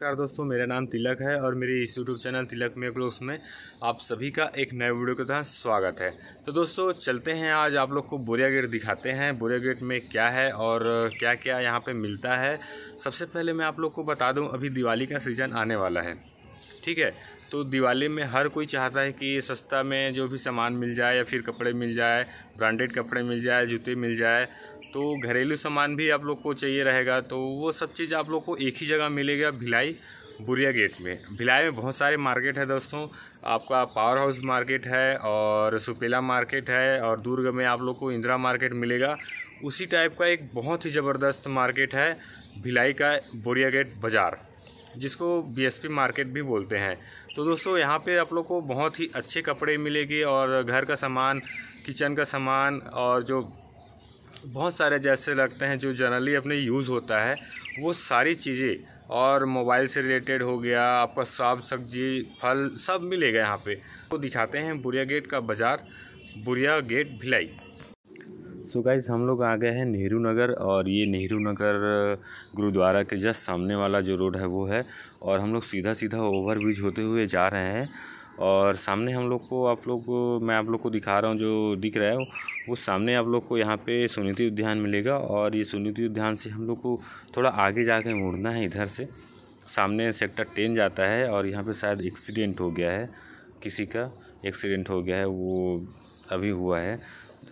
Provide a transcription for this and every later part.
नमस्कार दोस्तों मेरा नाम तिलक है और मेरे इस यूट्यूब चैनल तिलक में क्लोज में आप सभी का एक नए वीडियो के तहत स्वागत है तो दोस्तों चलते हैं आज आप लोग को बोरिया गेट दिखाते हैं बोरिया गेट में क्या है और क्या क्या यहाँ पे मिलता है सबसे पहले मैं आप लोग को बता दूँ अभी दिवाली का सीज़न आने वाला है ठीक है तो दिवाली में हर कोई चाहता है कि सस्ता में जो भी सामान मिल जाए या फिर कपड़े मिल जाए ब्रांडेड कपड़े मिल जाए जूते मिल जाए तो घरेलू सामान भी आप लोग को चाहिए रहेगा तो वो सब चीज़ आप लोग को एक ही जगह मिलेगा भिलाई बुरिया गेट में भिलाई में बहुत सारे मार्केट है दोस्तों आपका पावर हाउस मार्केट है और सुपेला मार्केट है और दुर्ग में आप लोग को इंदिरा मार्केट मिलेगा उसी टाइप का एक बहुत ही ज़बरदस्त मार्केट है भिलाई का बोरिया गेट बाज़ार जिसको बीएसपी मार्केट भी बोलते हैं तो दोस्तों यहाँ पे आप लोग को बहुत ही अच्छे कपड़े मिलेगी और घर का सामान किचन का सामान और जो बहुत सारे जैसे लगते हैं जो जनरली अपने यूज़ होता है वो सारी चीज़ें और मोबाइल से रिलेटेड हो गया आपका साग सब्जी फल सब मिलेगा यहाँ पे तो दिखाते हैं बुरिया गेट का बाज़ार Buria gate Bhilai so so guys हम लोग आ गए हैं नेहरू नगर और ये नेहरू नगर गुरुद्वारा के जस्ट सामने वाला जो रोड है वो है और हम लोग सीधा सीधा ओवरब्रिज होते हुए जा रहे हैं और सामने हम लोग को आप लोग को मैं आप लोग को दिखा रहा हूँ जो दिख रहा है वो सामने आप लोग को यहाँ पे सुनीति उद्यान मिलेगा और ये सुनीति उद्यान से हम लोग को थोड़ा आगे कर मुड़ना है इधर से सामने सेक्टर टेन जाता है और यहाँ पे शायद एक्सीडेंट हो गया है किसी का एक्सीडेंट हो गया है वो अभी हुआ है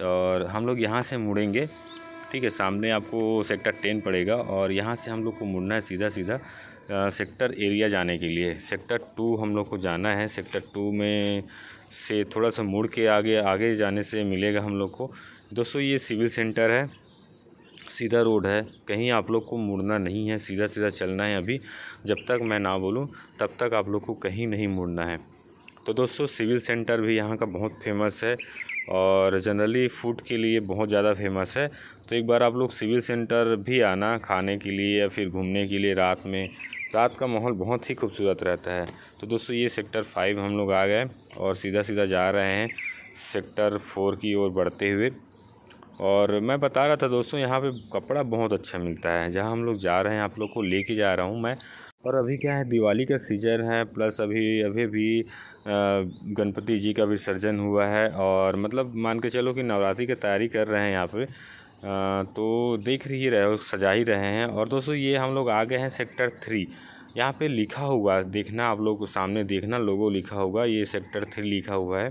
और हम लोग यहाँ से मुड़ेंगे ठीक है सामने आपको सेक्टर टेन पड़ेगा और यहाँ से हम लोग को मुड़ना है सीधा सीधा सेक्टर एरिया जाने के लिए सेक्टर टू हम लोग को जाना है सेक्टर टू में से थोड़ा सा मुड़ के आगे आगे जाने से मिलेगा हम लोग को दोस्तों ये सिविल सेंटर है सीधा रोड है कहीं आप लोग को मुड़ना नहीं है सीधा सीधा चलना है अभी जब तक मैं ना बोलूँ तब तक आप लोग को कहीं नहीं मुड़ना है तो दोस्तों सिविल सेंटर भी यहाँ का बहुत फेमस है और जनरली फूड के लिए बहुत ज़्यादा फेमस है तो एक बार आप लोग सिविल सेंटर भी आना खाने के लिए या फिर घूमने के लिए रात में रात का माहौल बहुत ही खूबसूरत रहता है तो दोस्तों ये सेक्टर फाइव हम लोग आ गए और सीधा सीधा जा रहे हैं सेक्टर फोर की ओर बढ़ते हुए और मैं बता रहा था दोस्तों यहाँ पे कपड़ा बहुत अच्छा मिलता है जहाँ हम लोग जा रहे हैं आप लोग को लेके जा रहा हूँ मैं और अभी क्या है दिवाली का सीजन है प्लस अभी अभी भी गणपति जी का विसर्जन हुआ है और मतलब मान के चलो कि नवरात्रि की तैयारी कर रहे हैं यहाँ पे तो देख ही रहे सजा ही रहे हैं और दोस्तों ये हम लोग आ गए हैं सेक्टर थ्री यहाँ पे लिखा हुआ देखना आप लोग को सामने देखना लोगों लिखा होगा ये सेक्टर थ्री लिखा हुआ है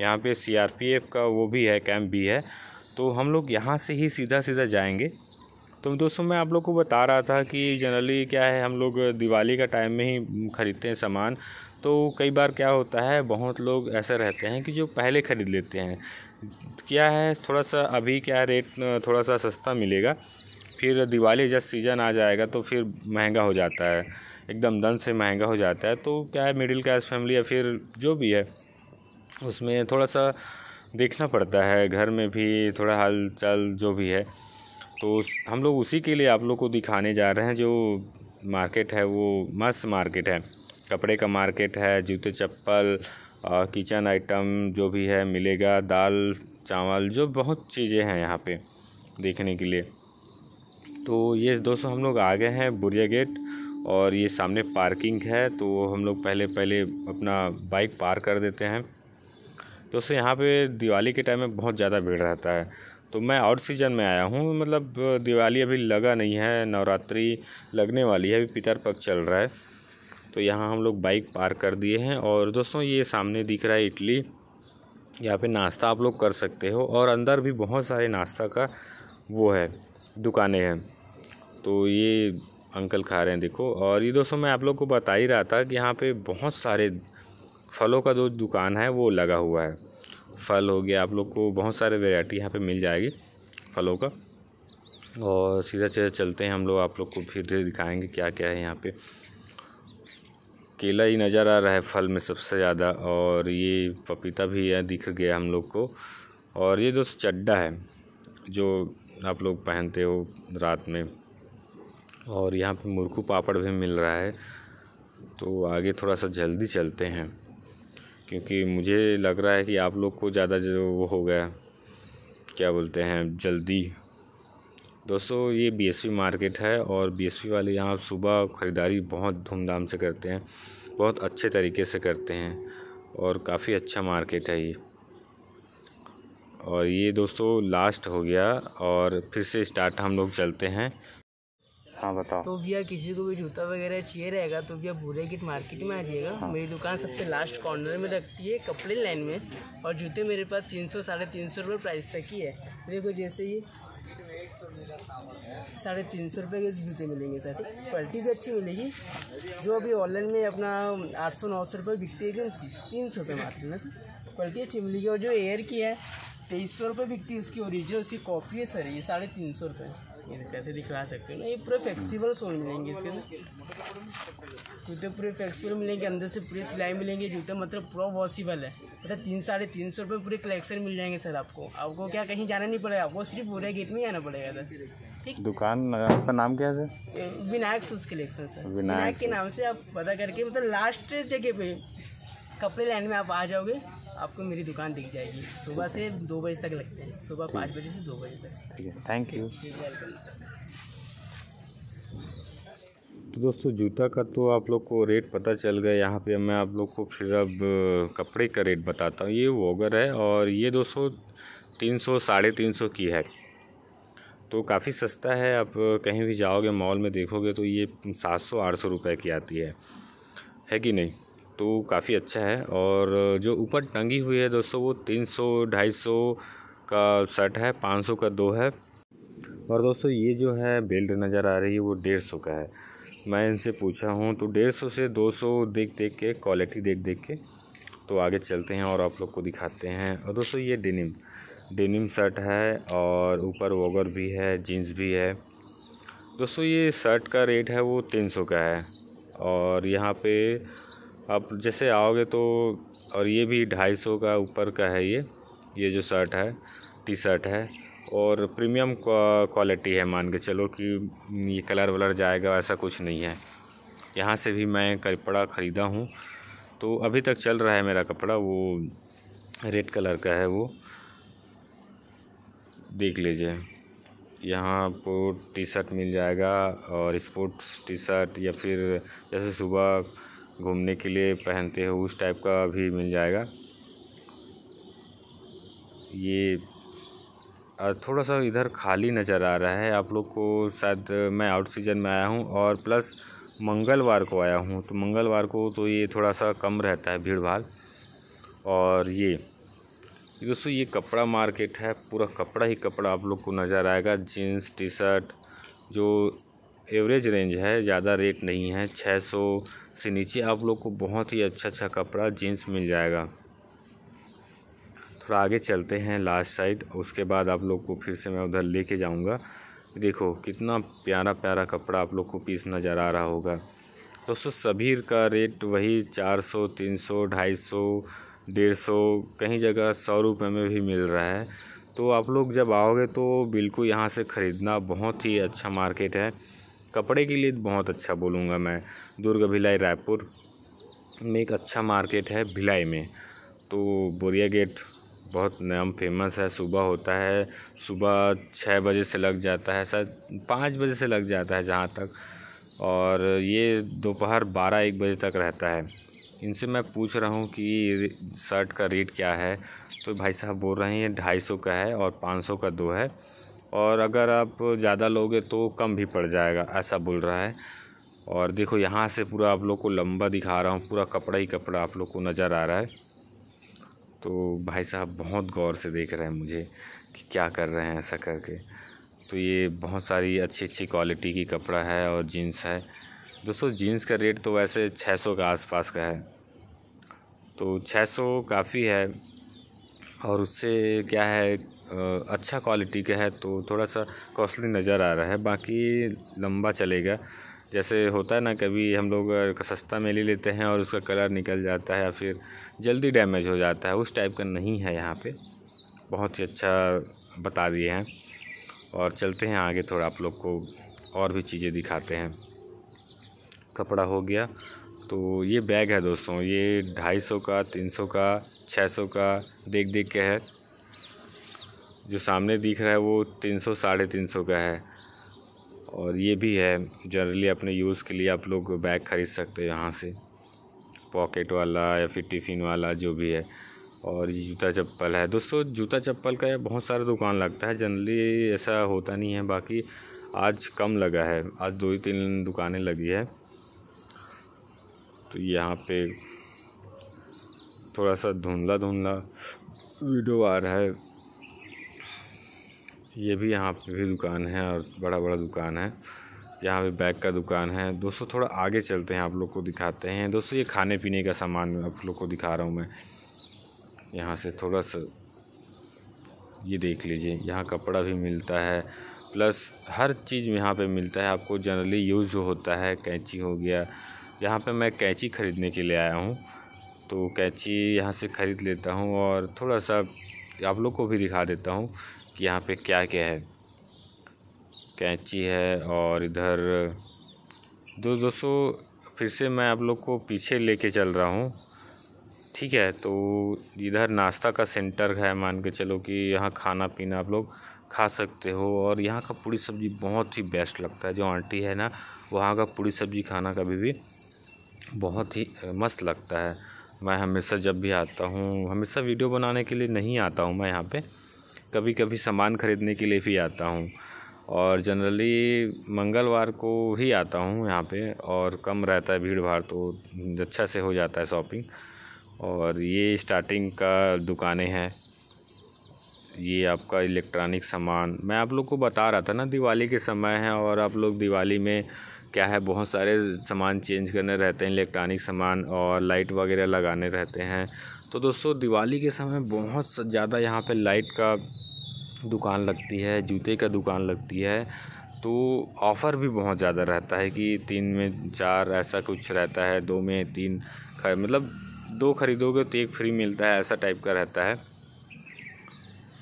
यहाँ पे सीआरपीएफ का वो भी है कैंप भी है तो हम लोग यहाँ से ही सीधा सीधा जाएंगे तो दोस्तों मैं आप लोग को बता रहा था कि जनरली क्या है हम लोग दिवाली का टाइम में ही ख़रीदते हैं सामान तो कई बार क्या होता है बहुत लोग ऐसे रहते हैं कि जो पहले ख़रीद लेते हैं क्या है थोड़ा सा अभी क्या रेट थोड़ा सा सस्ता मिलेगा फिर दिवाली जब सीज़न आ जाएगा तो फिर महंगा हो जाता है एकदम दन से महंगा हो जाता है तो क्या है मिडिल क्लास फैमिली या फिर जो भी है उसमें थोड़ा सा देखना पड़ता है घर में भी थोड़ा हाल चाल जो भी है तो हम लोग उसी के लिए आप लोग को दिखाने जा रहे हैं जो मार्केट है वो मस्त मार्केट है कपड़े का मार्केट है जूते चप्पल किचन आइटम जो भी है मिलेगा दाल चावल जो बहुत चीज़ें हैं यहाँ पे देखने के लिए तो ये दोस्तों हम लोग आ गए हैं बुरिया गेट और ये सामने पार्किंग है तो हम लोग पहले पहले अपना बाइक पार कर देते हैं दोस्तों यहाँ पे दिवाली के टाइम में बहुत ज़्यादा भीड़ रहता है तो मैं आउट सीजन में आया हूँ मतलब दिवाली अभी लगा नहीं है नवरात्रि लगने वाली है अभी पितर पक्ष चल रहा है तो यहाँ हम लोग बाइक पार कर दिए हैं और दोस्तों ये सामने दिख रहा है इटली यहाँ पे नाश्ता आप लोग कर सकते हो और अंदर भी बहुत सारे नाश्ता का वो है दुकानें हैं तो ये अंकल खा रहे हैं देखो और ये दोस्तों मैं आप लोग को बता ही रहा था कि यहाँ पे बहुत सारे फलों का जो दुकान है वो लगा हुआ है फल हो गया आप लोग को बहुत सारे वेराइटी यहाँ पर मिल जाएगी फलों का और सीधा सीधा चलते हैं हम लोग आप लोग को फिर दिखाएँगे क्या क्या है यहाँ पर केला ही नज़र आ रहा है फल में सबसे ज़्यादा और ये पपीता भी है दिख गया हम लोग को और ये दोस्त चड्डा है जो आप लोग पहनते हो रात में और यहाँ पे मुरकू पापड़ भी मिल रहा है तो आगे थोड़ा सा जल्दी चलते हैं क्योंकि मुझे लग रहा है कि आप लोग को ज़्यादा जो वो हो गया क्या बोलते हैं जल्दी दोस्तों ये बीएसपी मार्केट है और बीएसपी वाले यहाँ सुबह ख़रीदारी बहुत धूमधाम से करते हैं बहुत अच्छे तरीके से करते हैं और काफ़ी अच्छा मार्केट है ये और ये दोस्तों लास्ट हो गया और फिर से स्टार्ट हम लोग चलते हैं हाँ बताओ तो भैया किसी को भी जूता वगैरह चाहिए रहेगा तो भैया भूरे गिट मार्केट में आ जाइएगा हाँ। मेरी दुकान सबसे लास्ट कॉर्नर में रखती है कपड़े लाइन में और जूते मेरे पास तीन सौ साढ़े तीन सौ रुपये प्राइस तक ही है देखो जैसे ये साढ़े तीन सौ रुपये के जूते मिलेंगे सर क्वालिटी भी अच्छी मिलेगी जो अभी ऑनलाइन में अपना आठ सौ नौ सौ रुपये बिकती है एकदम तीन सौ रुपये मात्र ना सर क्वालिटी अच्छी मिलेगी और जो एयर की है तेईस सौ रुपये बिकती है उसकी ओरिजिनल उसकी कॉपी है सर ये साढ़े तीन सौ रुपये ये कैसे दिखला सकते हो ना ये पूरे फ्लेक्सीबल सोल मिलेंगे इसके अंदर जूते पूरे फ्लेक्सीबल मिलेंगे अंदर से पूरे सिलाई मिलेंगे जूते मतलब पूरा पॉसिबल है मतलब तीन साढ़े तीन सौ रुपये पूरे कलेक्शन मिल जाएंगे सर आपको आपको क्या कहीं जाना नहीं पड़ेगा आपको सिर्फ पूरे गेट में ही आना पड़ेगा सर ठीक दुकान आपका नाम क्या है Vinayak shoes collection sir Vinayak के नाम से आप पता करके मतलब लास्ट जगह पे कपड़े लाइन में आप आ जाओगे आपको मेरी दुकान दिख जाएगी सुबह से दो बजे तक लगते हैं सुबह पाँच बजे से दो बजे तक ठीक है थैंक यू तो दोस्तों जूता का तो आप लोग को रेट पता चल गया यहाँ पे मैं आप लोग को फिर अब कपड़े का रेट बताता हूँ ये वोगर है और ये दोस्तों तीन सौ साढ़े तीन सौ की है तो काफ़ी सस्ता है आप कहीं भी जाओगे मॉल में देखोगे तो ये सात सौ आठ सौ रुपये की आती है है कि नहीं तो काफ़ी अच्छा है और जो ऊपर टंगी हुई है दोस्तों वो तीन सौ ढाई सौ का शर्ट है पाँच सौ का दो है और दोस्तों ये जो है बेल्ट नज़र आ रही है वो डेढ़ सौ का है मैं इनसे पूछा हूँ तो डेढ़ सौ से दो सौ देख देख के क्वालिटी देख देख के तो आगे चलते हैं और आप लोग को दिखाते हैं और दोस्तों ये डेनिम डेनिम शर्ट है और ऊपर वोगर भी है जीन्स भी है दोस्तों ये शर्ट का रेट है वो तीन सौ का है और यहाँ पे आप जैसे आओगे तो और ये भी ढाई सौ का ऊपर का है ये ये जो शर्ट है टी शर्ट है और प्रीमियम क्वालिटी है मान के चलो कि ये कलर वलर जाएगा ऐसा कुछ नहीं है यहाँ से भी मैं कपड़ा ख़रीदा हूँ तो अभी तक चल रहा है मेरा कपड़ा वो रेड कलर का है वो देख लीजिए यहाँ आपको टी शर्ट मिल जाएगा और स्पोर्ट्स टी शर्ट या फिर जैसे सुबह घूमने के लिए पहनते हो उस टाइप का भी मिल जाएगा ये थोड़ा सा इधर खाली नज़र आ रहा है आप लोग को शायद मैं आउट सीजन में आया हूँ और प्लस मंगलवार को आया हूँ तो मंगलवार को तो ये थोड़ा सा कम रहता है भीड़ भाड़ और ये दोस्तों ये कपड़ा मार्केट है पूरा कपड़ा ही कपड़ा आप लोग को नज़र आएगा जीन्स टी शर्ट जो एवरेज रेंज है ज़्यादा रेट नहीं है 600 से नीचे आप लोग को बहुत ही अच्छा अच्छा कपड़ा जीन्स मिल जाएगा थोड़ा आगे चलते हैं लास्ट साइड उसके बाद आप लोग को फिर से मैं उधर लेके जाऊंगा देखो कितना प्यारा प्यारा कपड़ा आप लोग को पीस नज़र आ रहा होगा दोस्तों सभी का रेट वही चार सौ तीन सौ ढाई सौ डेढ़ सौ कहीं जगह सौ रुपये में भी मिल रहा है तो आप लोग जब आओगे तो बिल्कुल यहाँ से ख़रीदना बहुत ही अच्छा मार्केट है कपड़े के लिए बहुत अच्छा बोलूँगा मैं दुर्ग भिलाई रायपुर में एक अच्छा मार्केट है भिलाई में तो बोरिया गेट बहुत नाम फेमस है सुबह होता है सुबह छः बजे से लग जाता है शायद पाँच बजे से लग जाता है जहाँ तक और ये दोपहर बारह एक बजे तक रहता है इनसे मैं पूछ रहा हूँ कि शर्ट का रेट क्या है तो भाई साहब बोल रहे हैं ये ढाई सौ का है और पाँच सौ का दो है और अगर आप ज़्यादा लोगे तो कम भी पड़ जाएगा ऐसा बोल रहा है और देखो यहाँ से पूरा आप लोग को लंबा दिखा रहा हूँ पूरा कपड़ा ही कपड़ा आप लोग को नज़र आ रहा है तो भाई साहब बहुत गौर से देख रहे हैं मुझे कि क्या कर रहे हैं ऐसा करके तो ये बहुत सारी अच्छी अच्छी क्वालिटी की कपड़ा है और जीन्स है दोस्तों जीन्स का रेट तो वैसे सौ के आसपास का है तो सौ काफ़ी है और उससे क्या है अच्छा क्वालिटी का है तो थोड़ा सा कॉस्टली नज़र आ रहा है बाकी लंबा चलेगा जैसे होता है ना कभी हम लोग सस्ता में ले लेते हैं और उसका कलर निकल जाता है या फिर जल्दी डैमेज हो जाता है उस टाइप का नहीं है यहाँ पे बहुत ही अच्छा बता दिए हैं और चलते हैं आगे थोड़ा आप लोग को और भी चीज़ें दिखाते हैं कपड़ा हो गया तो ये बैग है दोस्तों ये ढाई सौ का तीन सौ का छः सौ का देख देख के है जो सामने दिख रहा है वो तीन सौ साढ़े तीन सौ का है और ये भी है जनरली अपने यूज़ के लिए आप लोग बैग ख़रीद सकते हैं यहाँ से पॉकेट वाला या फिर टिफ़िन वाला जो भी है और जूता चप्पल है दोस्तों जूता चप्पल का बहुत सारा दुकान लगता है जनरली ऐसा होता नहीं है बाकी आज कम लगा है आज दो ही तीन दुकानें लगी है तो यहाँ पे थोड़ा सा धुंधला धुंधला वीडियो आ रहा है ये भी यहाँ पे भी दुकान है और बड़ा बड़ा दुकान है यहाँ पे बैग का दुकान है दोस्तों थोड़ा आगे चलते हैं आप लोग को दिखाते हैं दोस्तों ये खाने पीने का सामान आप लोग को दिखा रहा हूँ मैं यहाँ से थोड़ा सा ये देख लीजिए यहाँ कपड़ा भी मिलता है प्लस हर चीज़ यहाँ पे मिलता है आपको जनरली यूज़ होता है कैंची हो गया यहाँ पे मैं कैंची ख़रीदने के लिए आया हूँ तो कैंची यहाँ से ख़रीद लेता हूँ और थोड़ा सा आप लोग को भी दिखा देता हूँ कि यहाँ पे क्या क्या है कैंची है और इधर दो दोस्तों फिर से मैं आप लोग को पीछे लेके चल रहा हूँ ठीक है तो इधर नाश्ता का सेंटर है मान के चलो कि यहाँ खाना पीना आप लोग खा सकते हो और यहाँ का पूड़ी सब्ज़ी बहुत ही बेस्ट लगता है जो आंटी है ना वहाँ का पूड़ी सब्ज़ी खाना कभी भी बहुत ही मस्त लगता है मैं हमेशा जब भी आता हूँ हमेशा वीडियो बनाने के लिए नहीं आता हूँ मैं यहाँ पे कभी कभी सामान ख़रीदने के लिए भी आता हूँ और जनरली मंगलवार को ही आता हूँ यहाँ पे और कम रहता है भीड़ भाड़ तो अच्छा से हो जाता है शॉपिंग और ये स्टार्टिंग का दुकानें हैं ये आपका इलेक्ट्रॉनिक सामान मैं आप लोग को बता रहा था ना दिवाली के समय है और आप लोग दिवाली में क्या है बहुत सारे सामान चेंज करने रहते हैं इलेक्ट्रॉनिक सामान और लाइट वगैरह लगाने रहते हैं तो दोस्तों दिवाली के समय बहुत ज़्यादा यहाँ पे लाइट का दुकान लगती है जूते का दुकान लगती है तो ऑफ़र भी बहुत ज़्यादा रहता है कि तीन में चार ऐसा कुछ रहता है दो में तीन मतलब दो ख़रीदोगे तो एक फ्री मिलता है ऐसा टाइप का रहता है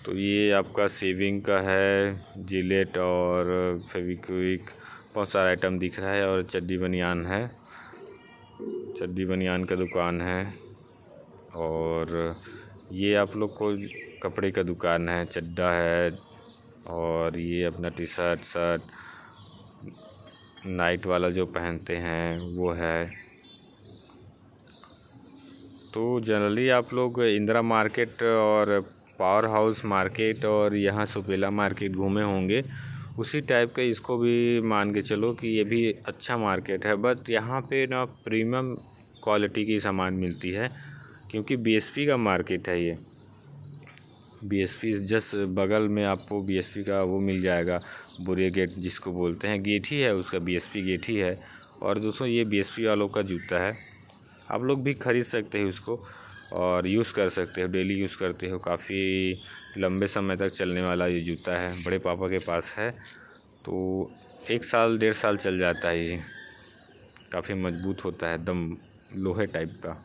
तो ये आपका सेविंग का है जिलेट और फेविक्विक बहुत सारा आइटम दिख रहा है और चड्डी बनियान है चड्डी बनियान का दुकान है और ये आप लोग को कपड़े का दुकान है चड्डा है और ये अपना टी शर्ट शर्ट नाइट वाला जो पहनते हैं वो है तो जनरली आप लोग इंदिरा मार्केट और पावर हाउस मार्केट और यहाँ सुपेला मार्केट घूमे होंगे उसी टाइप का इसको भी मान के चलो कि ये भी अच्छा मार्केट है बट यहाँ पे ना प्रीमियम क्वालिटी की सामान मिलती है क्योंकि बीएसपी का मार्केट है ये बीएसपी जस्ट बगल में आपको बीएसपी का वो मिल जाएगा बुरे गेट जिसको बोलते हैं गेट ही है उसका बीएसपी गेट ही है और दोस्तों ये बीएसपी वालों का जूता है आप लोग भी ख़रीद सकते हैं उसको और यूज़ कर सकते हो डेली यूज़ करते हो काफ़ी लंबे समय तक चलने वाला ये जूता है बड़े पापा के पास है तो एक साल डेढ़ साल चल जाता है ये काफ़ी मजबूत होता है दम लोहे टाइप का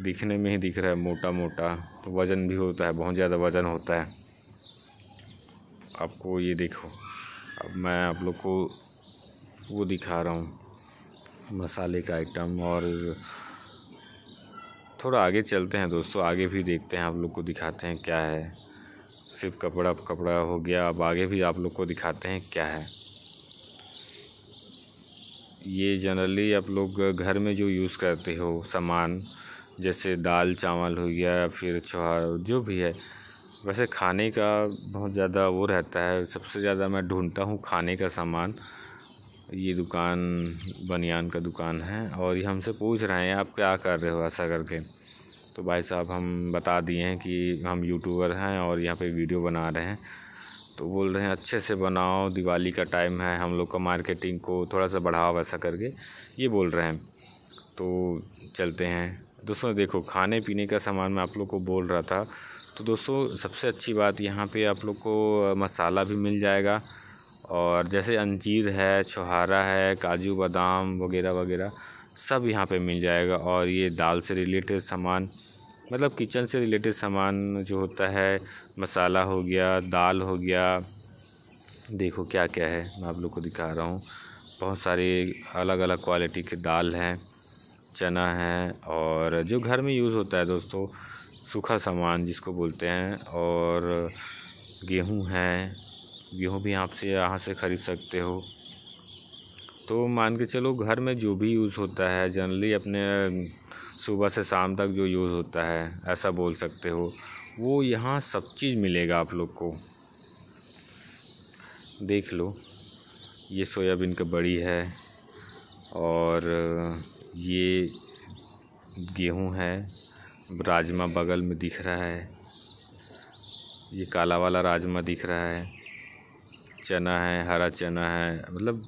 दिखने में ही दिख रहा है मोटा मोटा तो वज़न भी होता है बहुत ज़्यादा वज़न होता है आपको ये देखो अब मैं आप लोग को वो दिखा रहा हूँ मसाले का आइटम और थोड़ा आगे चलते हैं दोस्तों आगे भी देखते हैं आप लोग को दिखाते हैं क्या है सिर्फ कपड़ा कपड़ा हो गया अब आगे भी आप लोग को दिखाते हैं क्या है ये जनरली आप लोग घर में जो यूज़ करते हो सामान जैसे दाल चावल हो गया या फिर छोहा जो भी है वैसे खाने का बहुत ज़्यादा वो रहता है सबसे ज़्यादा मैं ढूंढता हूँ खाने का सामान ये दुकान बनियान का दुकान है और ये हमसे पूछ रहे हैं आप क्या कर रहे हो ऐसा करके तो भाई साहब हम बता दिए हैं कि हम यूट्यूबर हैं और यहाँ पे वीडियो बना रहे हैं तो बोल रहे हैं अच्छे से बनाओ दिवाली का टाइम है हम लोग का मार्केटिंग को थोड़ा सा बढ़ाओ ऐसा करके ये बोल रहे हैं तो चलते हैं दोस्तों देखो खाने पीने का सामान मैं आप लोग को बोल रहा था तो दोस्तों सबसे अच्छी बात यहाँ पे आप लोग को मसाला भी मिल जाएगा और जैसे अंजीर है छुहारा है काजू बादाम वगैरह वगैरह सब यहाँ पे मिल जाएगा और ये दाल से रिलेटेड सामान मतलब किचन से रिलेटेड सामान जो होता है मसाला हो गया दाल हो गया देखो क्या क्या है मैं आप लोग को दिखा रहा हूँ बहुत सारे अलग अलग क्वालिटी के दाल हैं चना है और जो घर में यूज़ होता है दोस्तों सूखा सामान जिसको बोलते हैं और गेहूं है गेहूं भी आपसे यहाँ से ख़रीद सकते हो तो मान के चलो घर में जो भी यूज़ होता है जनरली अपने सुबह से शाम तक जो यूज़ होता है ऐसा बोल सकते हो वो यहाँ सब चीज़ मिलेगा आप लोग को देख लो ये सोयाबीन का बड़ी है और ये गेहूं है राजमा बगल में दिख रहा है ये काला वाला राजमा दिख रहा है चना है हरा चना है मतलब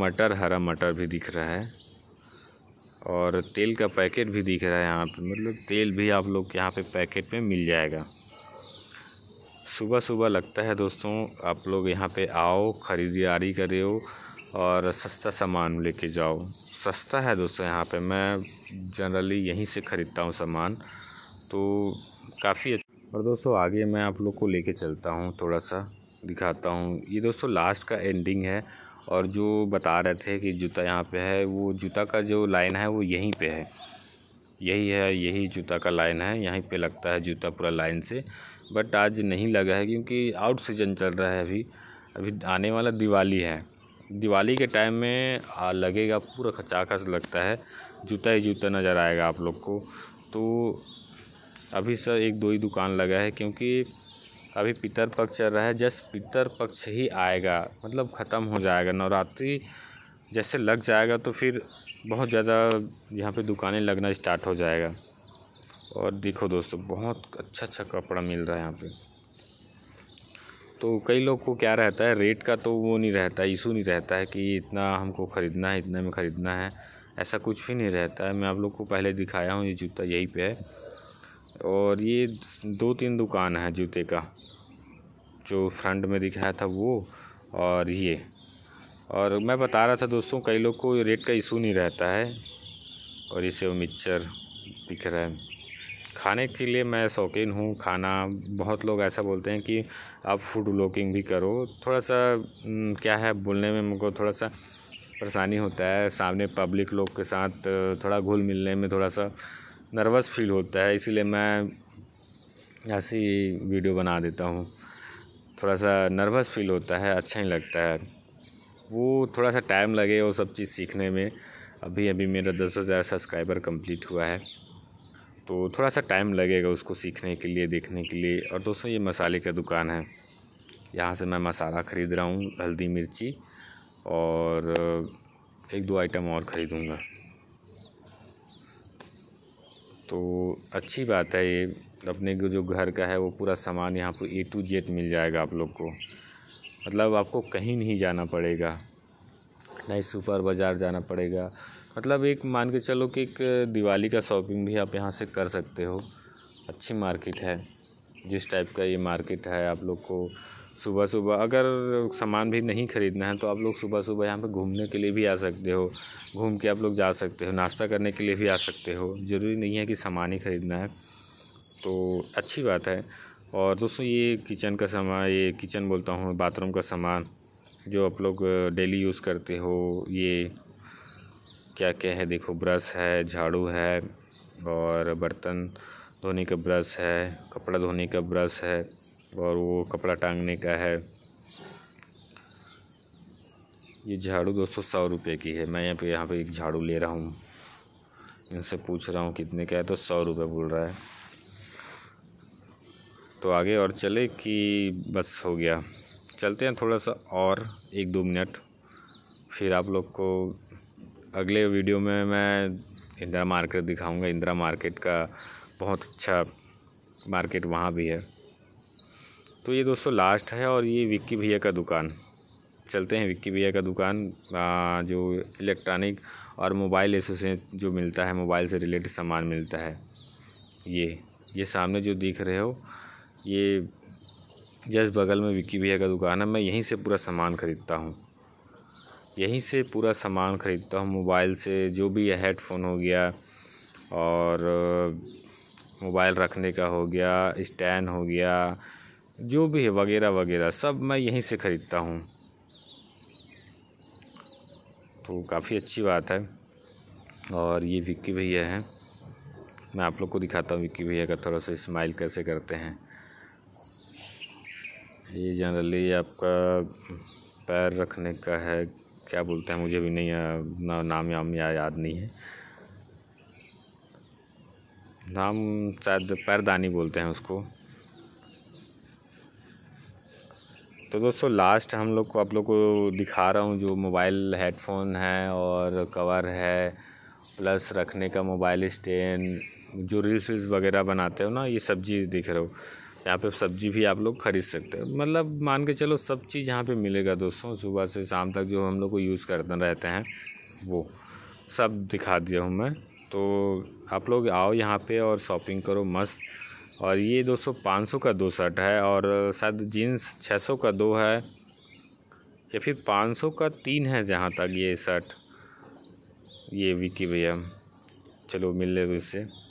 मटर हरा मटर भी दिख रहा है और तेल का पैकेट भी दिख रहा है यहाँ पे मतलब तेल भी आप लोग यहाँ पे पैकेट में मिल जाएगा सुबह सुबह लगता है दोस्तों आप लोग यहाँ पे आओ ख़रीदारी करे हो और सस्ता सामान लेके जाओ सस्ता है दोस्तों यहाँ पे मैं जनरली यहीं से ख़रीदता हूँ सामान तो काफ़ी अच्छा और दोस्तों आगे मैं आप लोग को लेके चलता हूँ थोड़ा सा दिखाता हूँ ये दोस्तों लास्ट का एंडिंग है और जो बता रहे थे कि जूता यहाँ पे है वो जूता का जो लाइन है वो यहीं पे है यही है यही जूता का लाइन है यहीं पे लगता है जूता पूरा लाइन से बट आज नहीं लगा है क्योंकि आउट सीजन चल रहा है अभी अभी आने वाला दिवाली है दिवाली के टाइम में आ, लगेगा पूरा खचाखच लगता है जूता ही जूता नज़र आएगा आप लोग को तो अभी सर एक दो ही दुकान लगा है क्योंकि अभी पितर पक्ष चल रहा है जस्ट पितर पक्ष ही आएगा मतलब ख़त्म हो जाएगा नवरात्रि जैसे लग जाएगा तो फिर बहुत ज़्यादा यहाँ पे दुकानें लगना स्टार्ट हो जाएगा और देखो दोस्तों बहुत अच्छा अच्छा कपड़ा मिल रहा है यहाँ पर तो कई लोग को क्या रहता है रेट का तो वो नहीं रहता इशू नहीं रहता है कि इतना हमको ख़रीदना है इतने में ख़रीदना है ऐसा कुछ भी नहीं रहता है मैं आप लोग को पहले दिखाया हूँ ये जूता यहीं पे है और ये दो तीन दुकान है जूते का जो फ्रंट में दिखाया था वो और ये और मैं बता रहा था दोस्तों कई लोग को रेट का इशू नहीं रहता है और इसे वो मिक्सचर दिख रहा है खाने के लिए मैं शौकीन हूँ खाना बहुत लोग ऐसा बोलते हैं कि आप फूड ब्लॉगिंग भी करो थोड़ा सा क्या है बोलने में मुझको थोड़ा सा परेशानी होता है सामने पब्लिक लोग के साथ थोड़ा घुल मिलने में थोड़ा सा नर्वस फील होता है इसीलिए मैं ऐसी वीडियो बना देता हूँ थोड़ा सा नर्वस फील होता है अच्छा ही लगता है वो थोड़ा सा टाइम लगे वो सब चीज़ सीखने में अभी अभी मेरा दस हज़ार सब्सक्राइबर कंप्लीट हुआ है तो थोड़ा सा टाइम लगेगा उसको सीखने के लिए देखने के लिए और दोस्तों ये मसाले का दुकान है यहाँ से मैं मसाला ख़रीद रहा हूँ हल्दी मिर्ची और एक दो आइटम और ख़रीदूँगा तो अच्छी बात है ये अपने के जो घर का है वो पूरा सामान यहाँ पर ए टू जेड मिल जाएगा आप लोग को मतलब आपको कहीं नहीं जाना पड़ेगा नहीं सुपर बाज़ार जाना पड़ेगा मतलब एक मान के चलो कि एक दिवाली का शॉपिंग भी आप यहाँ से कर सकते हो अच्छी मार्केट है जिस टाइप का ये मार्केट है आप लोग को सुबह सुबह अगर सामान भी नहीं ख़रीदना है तो आप लोग सुबह सुबह यहाँ पे घूमने के लिए भी आ सकते हो घूम के आप लोग जा सकते हो नाश्ता करने के लिए भी आ सकते हो ज़रूरी नहीं है कि सामान ही ख़रीदना है तो अच्छी बात है और दोस्तों ये किचन का सामान ये किचन बोलता हूँ बाथरूम का सामान जो आप लोग डेली यूज़ करते हो ये क्या क्या है देखो ब्रश है झाड़ू है और बर्तन धोने का ब्रश है कपड़ा धोने का ब्रश है और वो कपड़ा टांगने का है ये झाड़ू दोस्तों सौ रुपये की है मैं यहाँ पे यहाँ पे एक झाड़ू ले रहा हूँ इनसे पूछ रहा हूँ कितने का है तो सौ रुपये बोल रहा है तो आगे और चले कि बस हो गया चलते हैं थोड़ा सा और एक दो मिनट फिर आप लोग को अगले वीडियो में मैं इंदिरा मार्केट दिखाऊंगा इंदिरा मार्केट का बहुत अच्छा मार्केट वहाँ भी है तो ये दोस्तों लास्ट है और ये विक्की भैया का दुकान चलते हैं विक्की भैया का दुकान आ, जो इलेक्ट्रॉनिक और मोबाइल एसोसिएशन जो मिलता है मोबाइल से रिलेटेड सामान मिलता है ये ये सामने जो दिख रहे हो ये जस्ट बगल में विक्की भैया का दुकान है मैं यहीं से पूरा सामान ख़रीदता हूँ यहीं से पूरा सामान ख़रीदता हूँ मोबाइल से जो भी हेडफोन हो गया और मोबाइल रखने का हो गया स्टैंड हो गया जो भी है वगैरह वगैरह सब मैं यहीं से ख़रीदता हूँ तो काफ़ी अच्छी बात है और ये विक्की भैया हैं मैं आप लोग को दिखाता हूँ विक्की भैया का थोड़ा सा स्माइल कैसे करते हैं ये जनरली आपका पैर रखने का है क्या बोलते हैं मुझे भी नहीं ना, नाम याम या याद नहीं है नाम शायद पैरदानी बोलते हैं उसको तो दोस्तों लास्ट हम लोग को आप लोग को दिखा रहा हूँ जो मोबाइल हेडफोन है और कवर है प्लस रखने का मोबाइल स्टैंड जो रील्स वगैरह बनाते हो ना ये सब चीज़ दिख रहे हो यहाँ पे सब्जी भी आप लोग ख़रीद सकते हैं मतलब मान के चलो सब चीज़ यहाँ पे मिलेगा दोस्तों सुबह से शाम तक जो हम लोग को यूज़ करते रहते हैं वो सब दिखा दिया हूँ मैं तो आप लोग आओ यहाँ पे और शॉपिंग करो मस्त और ये दोस्तों पाँच सौ का दो शर्ट है और शायद जीन्स छः सौ का दो है या फिर पाँच सौ का तीन है जहाँ तक ये शर्ट ये विकी भैया चलो मिल ले तो इससे